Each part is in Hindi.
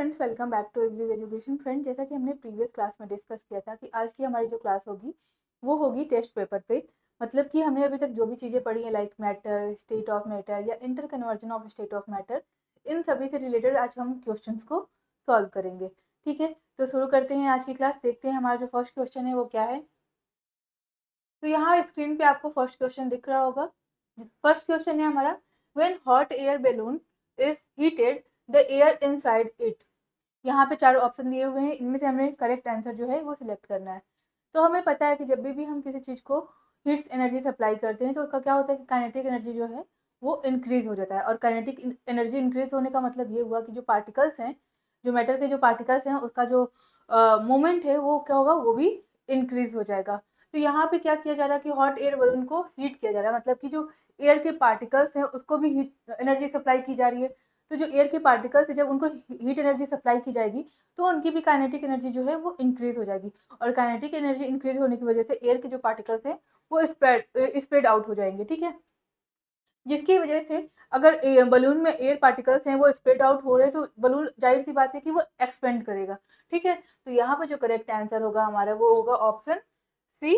फ्रेंड्स वेलकम बैक टू एग्जीव एजुकेशन फ्रेंड जैसा कि हमने प्रीवियस क्लास में डिस्कस किया था कि आज की हमारी जो क्लास होगी वो होगी टेस्ट पेपर पे मतलब कि हमने अभी तक जो भी चीज़ें पढ़ी हैं like matter state of matter या inter conversion of state of matter इन सभी से रिलेटेड आज हम क्वेश्चन को सॉल्व करेंगे ठीक है तो शुरू करते हैं आज की क्लास देखते हैं हमारा जो फर्स्ट क्वेश्चन है वो क्या है तो यहाँ स्क्रीन पे आपको फर्स्ट क्वेश्चन दिख रहा होगा फर्स्ट क्वेश्चन है हमारा when hot air balloon is heated the air inside it यहाँ पे चार ऑप्शन दिए हुए हैं इनमें से हमें करेक्ट आंसर जो है वो सिलेक्ट करना है तो हमें पता है कि जब भी, भी हम किसी चीज़ को हीट एनर्जी सप्लाई करते हैं तो उसका क्या होता है कि काइनेटिक एनर्जी जो है वो इंक्रीज़ हो जाता है और काइनेटिक एनर्जी इंक्रीज़ होने का मतलब ये हुआ कि जो पार्टिकल्स हैं जो मैटर के जो पार्टिकल्स हैं उसका जो मोमेंट है वो क्या होगा वो भी इंक्रीज़ हो जाएगा तो यहाँ पे क्या किया जा रहा है कि हॉट एयर बलून को हीट किया जा रहा है मतलब कि जो एयर के पार्टिकल्स हैं उसको भी हीट एनर्जी सप्लाई की जा रही है तो जो एयर के पार्टिकल्स है जब उनको हीट एनर्जी सप्लाई की जाएगी तो उनकी भी काइनेटिक एनर्जी जो है वो इंक्रीज़ हो जाएगी और काइनेटिक एनर्जी इंक्रीज़ होने की वजह से एयर के जो पार्टिकल्स हैं वो स्प्रेड स्प्रेड आउट हो जाएंगे ठीक है जिसकी वजह से अगर बलून में एयर पार्टिकल्स हैं वो स्प्रेड आउट हो रहे हैं तो बलून जाहिर सी बात है कि वो एक्सपेंड करेगा ठीक है तो यहाँ पर जो करेक्ट आंसर होगा हमारा वो होगा ऑप्शन सी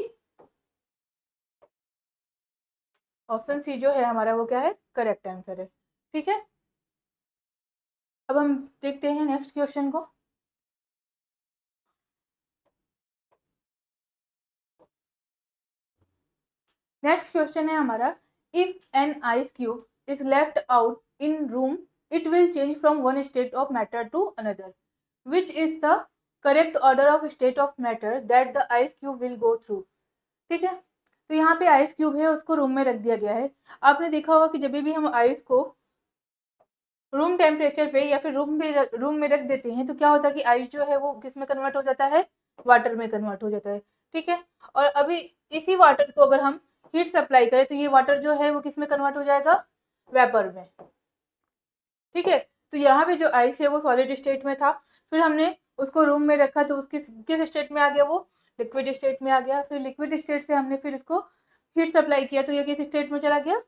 ऑप्शन सी जो है हमारा वो क्या है करेक्ट आंसर है ठीक है अब हम देखते हैं नेक्स्ट क्वेश्चन को नेक्स्ट क्वेश्चन है हमारा if an ice cube is left out in room it will change from one state of matter to another which is the correct order of state of matter that the ice cube will go through ठीक है तो यहाँ पे आइस क्यूब है उसको रूम में रख दिया गया है आपने देखा होगा कि जब भी हम आइस को रूम टेम्परेचर पे या फिर रूम में रूम में रख देते हैं तो क्या होता है कि आइस जो है वो किस में कन्वर्ट हो जाता है वाटर में कन्वर्ट हो जाता है ठीक है और अभी इसी वाटर को अगर हम हीट सप्लाई करें तो ये वाटर जो है वो किस में कन्वर्ट हो जाएगा वेपर में ठीक है तो यहाँ पे जो आइस है वो सॉलिड स्टेट में था फिर हमने उसको रूम में रखा तो उसकी किस स्टेट में आ गया वो लिक्विड स्टेट में आ गया फिर लिक्विड स्टेट से हमने फिर इसको हीट सप्लाई किया तो ये किस स्टेट में चला गया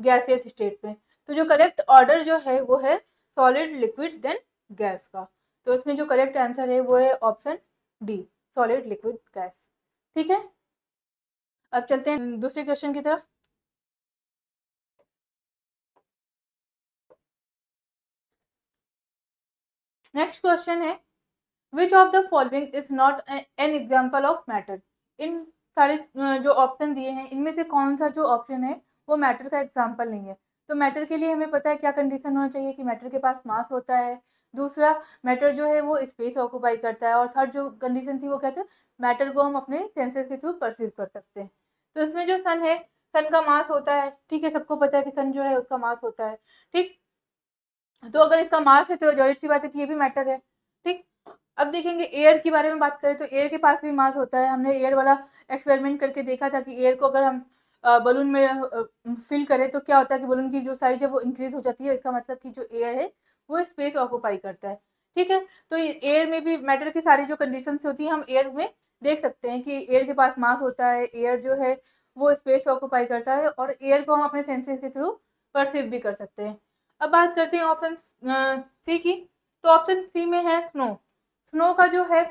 गैसियस स्टेट में तो जो करेक्ट ऑर्डर जो है वो है सॉलिड लिक्विड देन गैस का तो इसमें जो करेक्ट आंसर है वो है option D solid liquid gas ठीक है अब चलते हैं दूसरे क्वेश्चन की तरफ नेक्स्ट क्वेश्चन है which of the following is not an example of matter इन सारे जो ऑप्शन दिए हैं इनमें से कौन सा जो ऑप्शन है वो मैटर का एग्जाम्पल नहीं है तो मैटर के लिए हमें पता है क्या कंडीशन होना चाहिए कि मैटर के पास मास होता है दूसरा मैटर जो है वो स्पेस ऑक्यूपाई करता है और थर्ड जो कंडीशन थी वो क्या था मैटर को हम अपने सेंसेस के थ्रू परसीव कर सकते हैं तो इसमें जो सन है सन का मास होता है ठीक है सबको पता है कि सन जो है उसका मास होता है ठीक तो अगर इसका मास है तो जॉइट सी बात है कि ये भी मैटर है ठीक अब देखेंगे एयर के बारे में बात करें तो एयर के पास भी मास होता है हमने एयर वाला एक्सपेरिमेंट करके देखा था कि एयर को अगर हम बलून में फिल करें तो क्या होता है कि बलून की जो साइज है वो इंक्रीज हो जाती है इसका मतलब कि जो एयर है वो स्पेस ऑक्यूपाई करता है ठीक है तो एयर में भी मैटर की सारी जो कंडीशन होती है हम एयर में देख सकते हैं कि एयर के पास मास होता है एयर जो है वो स्पेस ऑक्यूपाई करता है और एयर को हम अपने सेंसेस के थ्रू परसीव भी कर सकते हैं अब बात करते हैं ऑप्शन सी की तो ऑप्शन सी में है स्नो स्नो का जो है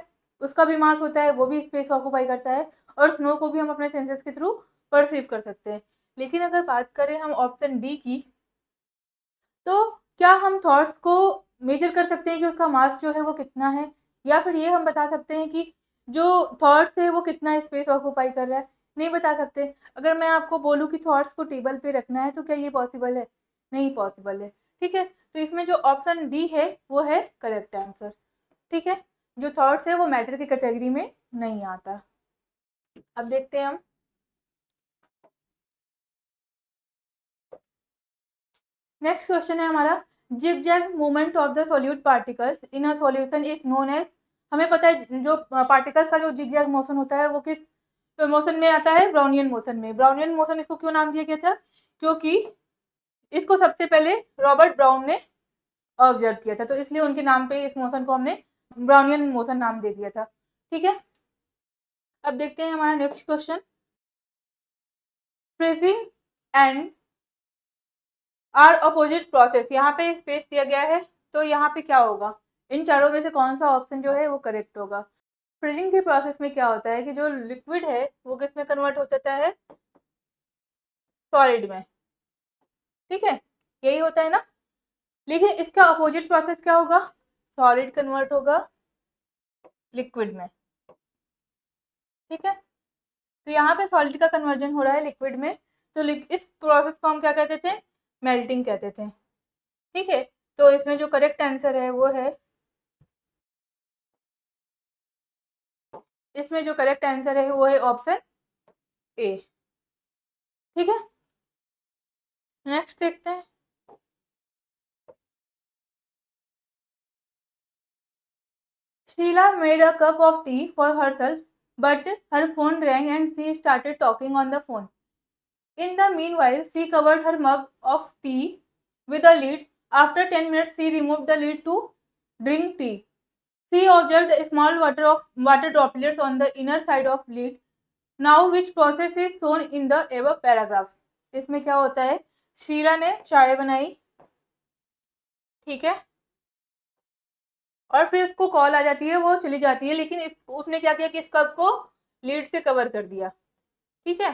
उसका भी मास होता है वो भी स्पेस ऑक्यूपाई करता है और स्नो को भी हम अपने सेंसेस के थ्रू परसीव कर सकते हैं लेकिन अगर बात करें हम ऑप्शन डी की तो क्या हम थॉट्स को मेजर कर सकते हैं कि उसका मास जो है वो कितना है या फिर ये हम बता सकते हैं कि जो थॉट्स है वो कितना स्पेस ऑक्यूपाई कर रहा है नहीं बता सकते अगर मैं आपको बोलूँ कि थॉट्स को टेबल पे रखना है तो क्या ये पॉसिबल है नहीं पॉसिबल है ठीक है तो इसमें जो ऑप्शन डी है वो है करेक्ट आंसर ठीक है जो थॉट्स है वो मैटर की कैटेगरी में नहीं आता अब देखते हैं हम नेक्स्ट क्वेश्चन है हमारा zig zag movement of the solute particles in a solution is known as हमें पता है जो पार्टिकल्स का जो जिग जैग मोशन होता है वो किस तो मोशन में आता है ब्राउनियन मोशन में ब्राउनियन मोशन इसको क्यों नाम दिया गया था क्योंकि इसको सबसे पहले रॉबर्ट ब्राउन ने ऑब्जर्व किया था तो इसलिए उनके नाम पे इस मोशन को हमने ब्राउनियन मोशन नाम दे दिया था ठीक है अब देखते हैं हमारा next question freezing and are opposite process यहाँ पे फेस दिया गया है तो यहाँ पे क्या होगा इन चारों में से कौन सा ऑप्शन जो है वो करेक्ट होगा फ्रीजिंग के प्रोसेस में क्या होता है कि जो लिक्विड है वो किस में कन्वर्ट हो जाता है सॉलिड में ठीक है यही होता है ना लेकिन इसका अपोजिट प्रोसेस क्या होगा सॉलिड कन्वर्ट होगा लिक्विड में ठीक है तो यहाँ पे सॉलिड का कन्वर्जन हो रहा है लिक्विड में तो इस प्रोसेस को हम क्या कहते थे मेल्टिंग कहते थे ठीक है तो इसमें जो करेक्ट आंसर है वो है इसमें जो करेक्ट आंसर है वो है ऑप्शन ए ठीक है नेक्स्ट देखते हैं Sheila made a cup of tea for herself, but her phone rang and she started talking on the phone. In the meanwhile, she covered her mug of tea with a lid. After ten minutes, she removed the lid to drink tea. She observed a small water of water droplets on the inner side of lid. Now which process is shown in the above paragraph? इसमें क्या होता है शीला ने चाय बनाई ठीक है और फिर उसको कॉल आ जाती है वो चली जाती है लेकिन इस उसने क्या किया कि इस कप को लीड से कवर कर दिया ठीक है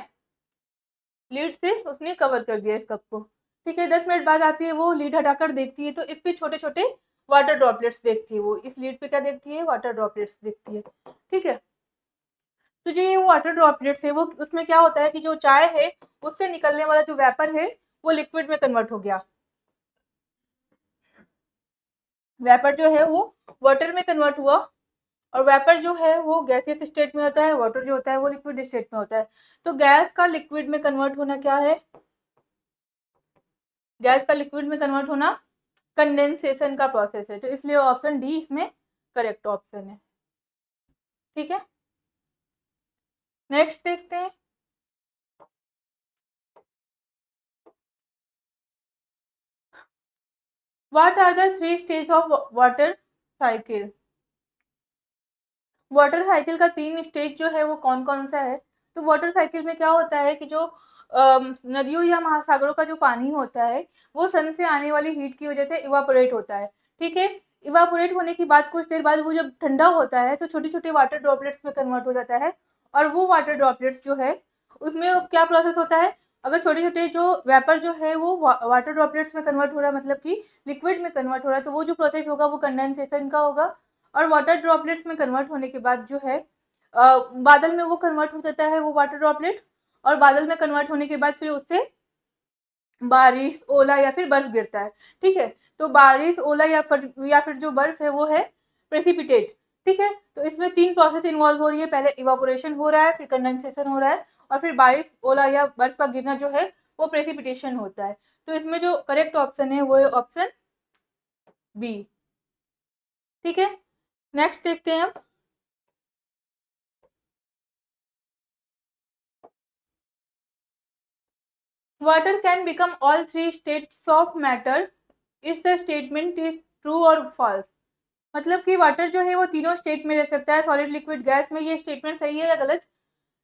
लीड से उसने कवर कर दिया इस कप को ठीक है दस मिनट बाद आती है वो लीड हटाकर देखती है तो इस पर छोटे छोटे वाटर ड्रॉपलेट्स देखती है वो इस लीड पे क्या देखती है वाटर ड्रॉपलेट्स देखती है ठीक है तो जो ये वाटर ड्रॉपलेट्स है वो उसमें क्या होता है कि जो चाय है उससे निकलने वाला जो वेपर है वो लिक्विड में कन्वर्ट हो गया वेपर जो है वो वाटर में कन्वर्ट हुआ और वेपर जो है वो गैसियस स्टेट में होता है वाटर जो होता है वो लिक्विड स्टेट में होता है तो गैस का लिक्विड में कन्वर्ट होना क्या है गैस का लिक्विड में कन्वर्ट होना कंडेंसेशन का प्रोसेस है तो इसलिए ऑप्शन डी इसमें करेक्ट ऑप्शन है ठीक है नेक्स्ट देखते हैं what are the three of of water cycle water cycle का तीन स्टेज जो है वो कौन कौन सा है तो वाटर साइकिल में क्या होता है कि जो नदियों या महासागरों का जो पानी होता है वो सन से आने वाली हीट की वजह से इवापोरेट होता है ठीक है इवापोरेट होने के बाद कुछ देर बाद वो जब ठंडा होता है तो छोटे छोटे वाटर ड्रॉपलेट्स में कन्वर्ट हो जाता है और वो वाटर ड्रॉपलेट्स जो है उसमें क्या प्रोसेस होता है अगर छोटे छोटे जो व्यापार जो है वो वाटर ड्रॉपलेट्स में कन्वर्ट हो रहा है मतलब कि लिक्विड में कन्वर्ट हो रहा है तो वो जो प्रोसेस होगा वो कंडेंसेशन का होगा और वाटर ड्रॉपलेट्स में कन्वर्ट होने के बाद जो है आ, बादल में वो कन्वर्ट हो जाता है वो वाटर ड्रॉपलेट और बादल में कन्वर्ट होने के बाद फिर उससे बारिश ओला या फिर बर्फ गिरता है ठीक है तो बारिश ओला या फिर या फिर जो बर्फ है वो है प्रेसिपिटेट ठीक है तो इसमें तीन प्रोसेस इन्वॉल्व हो रही है पहले इवापोरेशन हो रहा है फिर कंडेंसेशन हो रहा है और फिर बारिश ओला या बर्फ का गिरना जो है वो प्रेसिपिटेशन होता है तो इसमें जो करेक्ट ऑप्शन है वो है ऑप्शन बी ठीक है नेक्स्ट देखते हैं हम water can become all three states of matter is the statement is true और फॉल्स मतलब कि वाटर जो है वो तीनों स्टेट में रह सकता है सॉलिड लिक्विड गैस में ये स्टेटमेंट सही है या गलत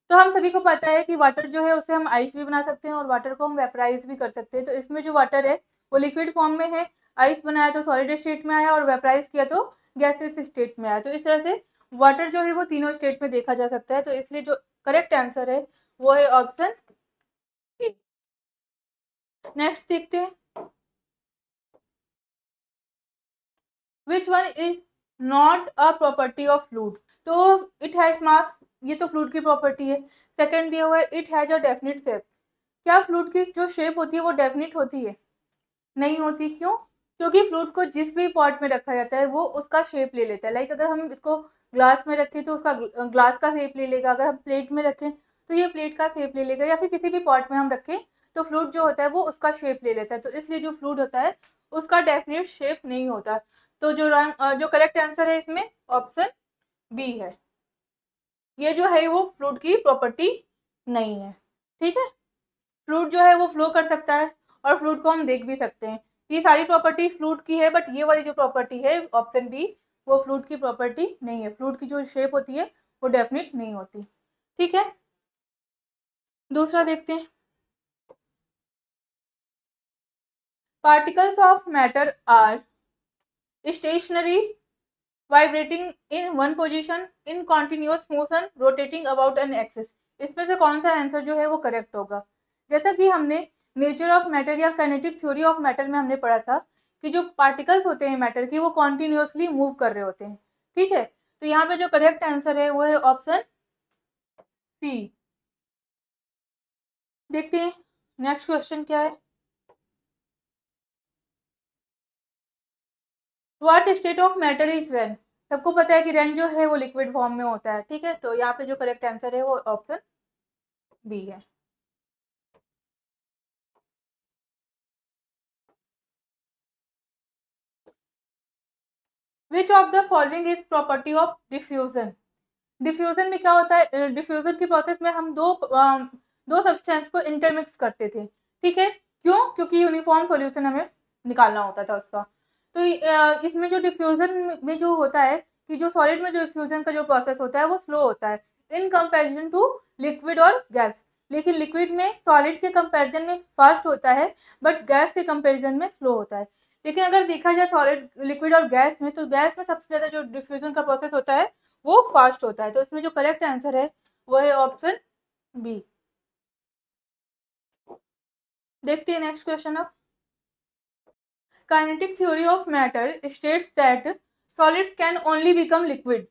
तो हम सभी को पता है कि वाटर जो है उसे हम आइस भी बना सकते हैं और वाटर को हम वेपराइज भी कर सकते हैं तो इसमें जो वाटर है वो लिक्विड फॉर्म में है आइस बनाया तो सॉलिड स्टेट में आया और वेपराइज किया तो गैस स्टेट में आया तो इस तरह से वाटर जो है वो तीनों स्टेट में देखा जा सकता है तो इसलिए जो करेक्ट आंसर है वो है ऑप्शन नेक्स्ट देखते हैं which one is not a property of fluid तो इट हैज मास ये तो फ्लूड की प्रॉपर्टी है सेकेंड दिया हुआ है it has a definite shape क्या फ्लूड की जो शेप होती है वो डेफिनेट होती है नहीं होती क्यों क्योंकि फ्लूड को जिस भी पॉट में रखा जाता है वो उसका शेप ले लेता है लाइक अगर हम इसको ग्लास में रखें तो उसका ग्लास का शेप ले लेगा अगर हम प्लेट में रखें तो ये प्लेट का शेप ले लेगा या फिर किसी भी पॉट में हम रखें तो फ्लूट जो होता है वो उसका शेप ले लेता है तो इसलिए जो फ्लूट होता है उसका डेफिनेट शेप नहीं होता तो जो रॉन्ग जो करेक्ट आंसर है इसमें ऑप्शन बी है ये जो है वो फ्लूड की प्रॉपर्टी नहीं है ठीक है फ्लूड जो है वो फ्लो कर सकता है और फ्लूड को हम देख भी सकते हैं ये सारी प्रॉपर्टी फ्लूड की है बट ये वाली जो प्रॉपर्टी है ऑप्शन बी वो फ्लूड की प्रॉपर्टी नहीं है फ्लूड की जो शेप होती है वो डेफिनेट नहीं होती ठीक है दूसरा देखते हैं particles of matter are stationary vibrating in one position in continuous motion rotating about an axis इसमें से कौन सा आंसर जो है वो करेक्ट होगा जैसा कि हमने नेचर ऑफ मैटर या कैनेटिक थ्योरी ऑफ मैटर में हमने पढ़ा था कि जो पार्टिकल्स होते हैं मैटर की वो कॉन्टिन्यूसली मूव कर रहे होते हैं ठीक है तो यहाँ पे जो करेक्ट आंसर है वो है ऑप्शन सी देखते हैं नेक्स्ट क्वेश्चन क्या है what state of matter is when सबको पता है कि रेन जो है वो लिक्विड फॉर्म में होता है ठीक है तो यहाँ पे जो करेक्ट आंसर है वो ऑप्शन बी है which of the following is property of diffusion diffusion में क्या होता है डिफ्यूजन की प्रोसेस में हम दो दो सब्सटेंस को इंटरमिक्स करते थे ठीक है क्यों क्योंकि यूनिफॉर्म सॉल्यूशन हमें निकालना होता था उसका तो इसमें जो डिफ्यूज़न में जो होता है कि जो सॉलिड में जो डिफ्यूज़न का जो प्रोसेस होता है वो स्लो होता है इन कंपेरिजन टू लिक्विड और गैस लेकिन लिक्विड में सॉलिड के कंपेरिजन में फास्ट होता है बट गैस के कंपेरिजन में स्लो होता है लेकिन अगर देखा जाए सॉलिड लिक्विड और गैस में तो गैस में सबसे ज़्यादा जो डिफ्यूज़न का प्रोसेस होता है वो फास्ट होता है तो इसमें जो करेक्ट आंसर है वो है ऑप्शन बी देखते हैं नेक्स्ट क्वेश्चन अब kinetic theory of matter states that solids can only become liquid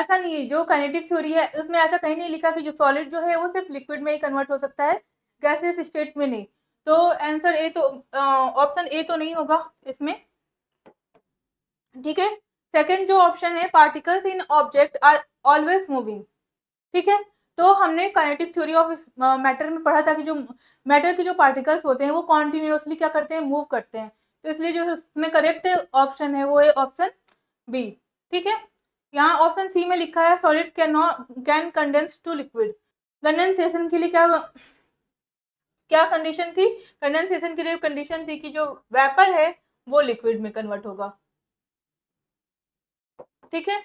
ऐसा नहीं है जो काइनेटिक थ्योरी है उसमें ऐसा कहीं नहीं लिखा कि जो सॉलिड जो है वो सिर्फ लिक्विड में ही कन्वर्ट हो सकता है गैसेस स्टेट में नहीं तो आंसर ए तो ऑप्शन ए तो नहीं होगा इसमें ठीक है सेकंड जो ऑप्शन है particles in object are always moving ठीक है तो हमने काइनेटिक थ्योरी ऑफ मैटर में पढ़ा था कि जो मैटर के जो पार्टिकल्स होते हैं वो कॉन्टिन्यूसली क्या करते हैं मूव करते हैं तो इसलिए जो इसमें करेक्ट ऑप्शन है वो है ऑप्शन बी ठीक है यहाँ ऑप्शन सी में लिखा है solids can not can condense to liquid condensation के लिए क्या क्या कंडीशन थी कंडेंसेशन के लिए कंडीशन थी कि जो वेपर है वो लिक्विड में कन्वर्ट होगा ठीक है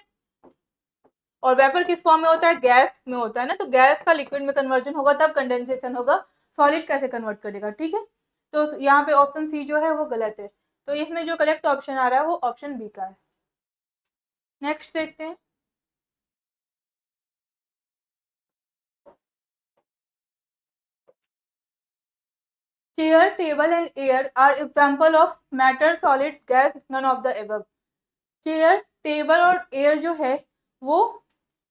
और वेपर किस फॉर्म में होता है गैस में होता है ना तो गैस का लिक्विड में कन्वर्जन होगा तब कंडेंसेशन होगा सॉलिड कैसे कन्वर्ट करेगा ठीक है तो यहाँ पे ऑप्शन सी जो है वो गलत है तो इसमें जो करेक्ट ऑप्शन आ रहा है वो ऑप्शन बी का है नेक्स्ट देखते हैं chair table and air are example of matter solid gas none of the above chair table और एयर जो है वो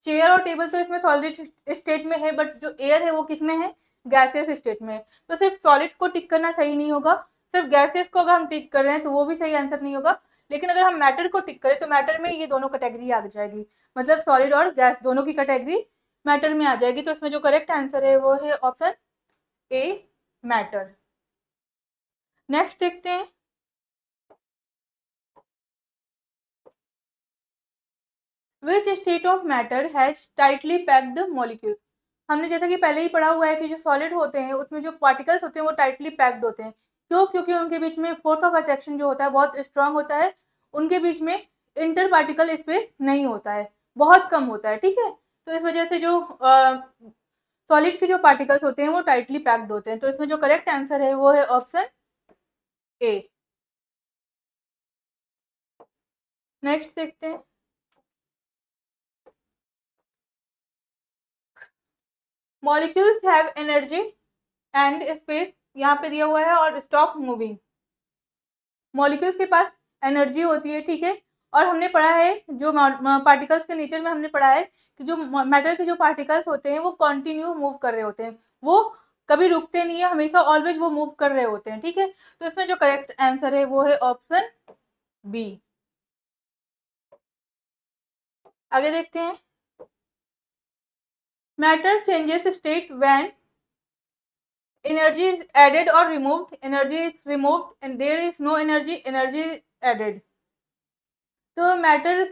चेयर और टेबल तो इसमें सॉलिड स्टेट में है बट जो एयर है वो किस में है गैसेस स्टेट में तो सिर्फ सॉलिड को टिक करना सही नहीं होगा सिर्फ गैसेस को अगर हम टिक कर रहे हैं तो वो भी सही आंसर नहीं होगा लेकिन अगर हम मैटर को टिक करें तो मैटर में ये दोनों कैटेगरी आ जाएगी मतलब सॉलिड और गैस दोनों की कैटेगरी मैटर में आ जाएगी तो इसमें जो करेक्ट आंसर है वो है ऑप्शन ए मैटर नेक्स्ट देखते हैं which state of matter has tightly packed molecules हमने जैसा कि पहले ही पढ़ा हुआ है कि जो सॉलिड होते हैं उसमें जो पार्टिकल्स होते हैं वो टाइटली पैक्ड होते हैं क्यों क्योंकि उनके बीच में फोर्स ऑफ अट्रैक्शन जो होता है बहुत स्ट्रांग होता है उनके बीच में इंटर पार्टिकल स्पेस नहीं होता है बहुत कम होता है ठीक है तो इस वजह से जो सॉलिड के जो पार्टिकल्स होते हैं वो टाइटली पैक्ड होते हैं तो इसमें जो करेक्ट आंसर है वो है ऑप्शन ए नेक्स्ट देखते हैं molecules have energy and space यहाँ पे दिया हुआ है और स्टॉप मूविंग मॉलिक्यूल्स के पास एनर्जी होती है ठीक है और हमने पढ़ा है जो पार्टिकल्स के नेचर में हमने पढ़ा है कि जो मैटर के जो पार्टिकल्स होते हैं वो कंटिन्यू मूव कर रहे होते हैं वो कभी रुकते नहीं है हमेशा ऑलवेज वो मूव कर रहे होते हैं ठीक है तो इसमें जो करेक्ट आंसर है वो है ऑप्शन बी आगे देखते हैं matter changes state when energy is added और removed energy is removed and there is no energy energy added तो मैटर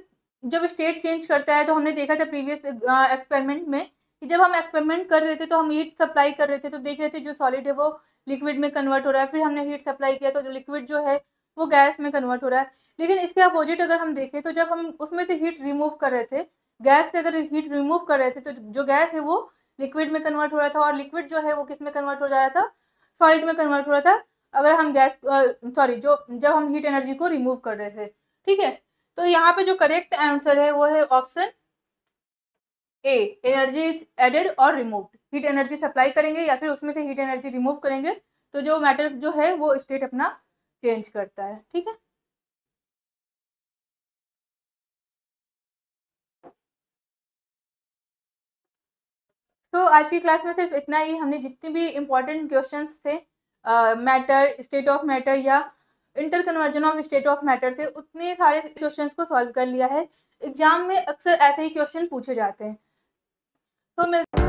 जब स्टेट चेंज करता है तो हमने देखा था प्रीवियस एक्सपेरिमेंट में कि जब हम एक्सपेरिमेंट कर रहे थे तो हम हीट सप्लाई कर रहे थे तो देख रहे थे जो सॉलिड है वो लिक्विड में कन्वर्ट हो रहा है फिर हमने हीट सप्लाई किया तो लिक्विड जो है वो गैस में कन्वर्ट हो रहा है लेकिन इसके अपोजिट अगर हम देखें तो जब हम उसमें से हीट रिमूव कर रहे थे गैस से अगर हीट रिमूव कर रहे थे तो जो गैस है वो लिक्विड में कन्वर्ट हो रहा था और लिक्विड जो है वो किस में कन्वर्ट हो जा रहा था सॉलिड में कन्वर्ट हो रहा था अगर हम गैस सॉरी जो जब हम हीट एनर्जी को रिमूव कर रहे थे ठीक है तो यहाँ पे जो करेक्ट आंसर है वो है option A energy is added और रिमूव्ड हीट एनर्जी सप्लाई करेंगे या फिर उसमें से हीट एनर्जी रिमूव करेंगे तो जो मैटर जो है वो स्टेट अपना चेंज करता है ठीक है तो आज की क्लास में सिर्फ इतना ही हमने जितने भी इम्पोर्टेंट क्वेश्चन थे मैटर स्टेट ऑफ मैटर या inter conversion of state of matter थे उतने सारे क्वेश्चन को सॉल्व कर लिया है एग्जाम में अक्सर ऐसे ही क्वेश्चन पूछे जाते हैं तो मैं